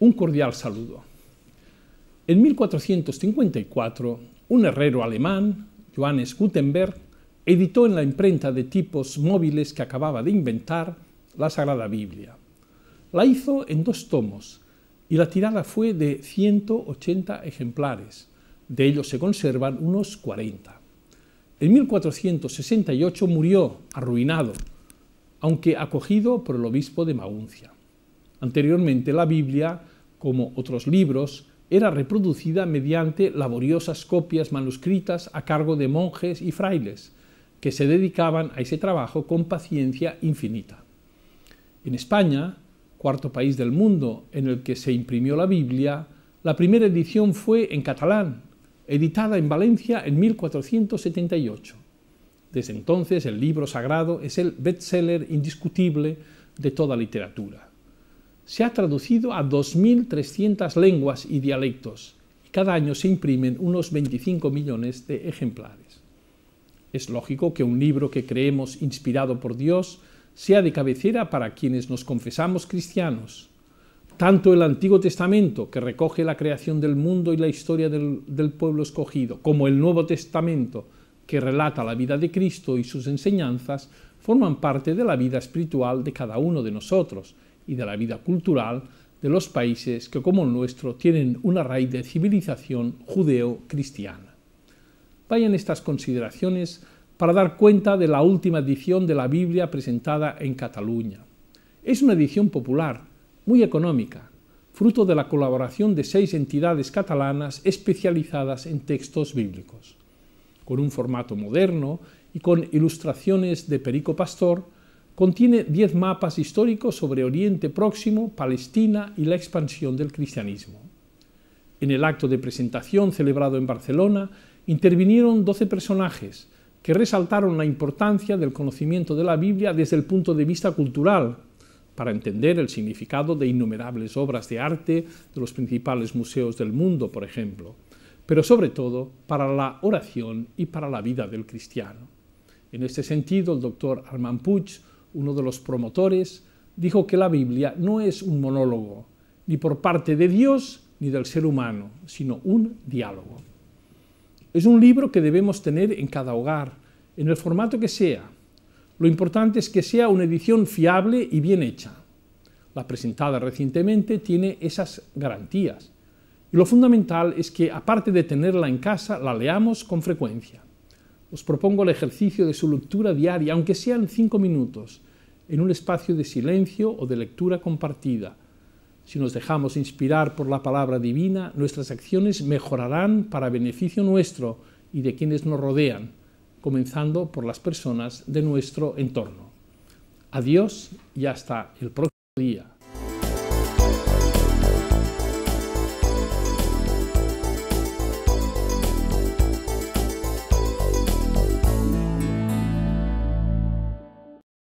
Un cordial saludo. En 1454, un herrero alemán, Johannes Gutenberg, editó en la imprenta de tipos móviles que acababa de inventar la Sagrada Biblia. La hizo en dos tomos y la tirada fue de 180 ejemplares. De ellos se conservan unos 40. En 1468 murió arruinado, aunque acogido por el obispo de Maguncia. Anteriormente la Biblia, como otros libros, era reproducida mediante laboriosas copias manuscritas a cargo de monjes y frailes, que se dedicaban a ese trabajo con paciencia infinita. En España, cuarto país del mundo en el que se imprimió la Biblia, la primera edición fue en catalán, editada en Valencia en 1478. Desde entonces el libro sagrado es el bestseller indiscutible de toda literatura se ha traducido a 2.300 lenguas y dialectos y cada año se imprimen unos 25 millones de ejemplares. Es lógico que un libro que creemos inspirado por Dios sea de cabecera para quienes nos confesamos cristianos. Tanto el Antiguo Testamento, que recoge la creación del mundo y la historia del, del pueblo escogido, como el Nuevo Testamento, que relata la vida de Cristo y sus enseñanzas, forman parte de la vida espiritual de cada uno de nosotros, y de la vida cultural de los países que, como el nuestro, tienen una raíz de civilización judeo-cristiana. Vayan estas consideraciones para dar cuenta de la última edición de la Biblia presentada en Cataluña. Es una edición popular, muy económica, fruto de la colaboración de seis entidades catalanas especializadas en textos bíblicos. Con un formato moderno y con ilustraciones de Perico Pastor, Contiene 10 mapas históricos sobre Oriente Próximo, Palestina y la expansión del cristianismo. En el acto de presentación celebrado en Barcelona intervinieron 12 personajes que resaltaron la importancia del conocimiento de la Biblia desde el punto de vista cultural, para entender el significado de innumerables obras de arte de los principales museos del mundo, por ejemplo, pero sobre todo para la oración y para la vida del cristiano. En este sentido, el doctor Armand Puig uno de los promotores, dijo que la Biblia no es un monólogo, ni por parte de Dios ni del ser humano, sino un diálogo. Es un libro que debemos tener en cada hogar, en el formato que sea. Lo importante es que sea una edición fiable y bien hecha. La presentada recientemente tiene esas garantías. Y lo fundamental es que, aparte de tenerla en casa, la leamos con frecuencia. Os propongo el ejercicio de su lectura diaria, aunque sean cinco minutos, en un espacio de silencio o de lectura compartida. Si nos dejamos inspirar por la palabra divina, nuestras acciones mejorarán para beneficio nuestro y de quienes nos rodean, comenzando por las personas de nuestro entorno. Adiós y hasta el próximo día.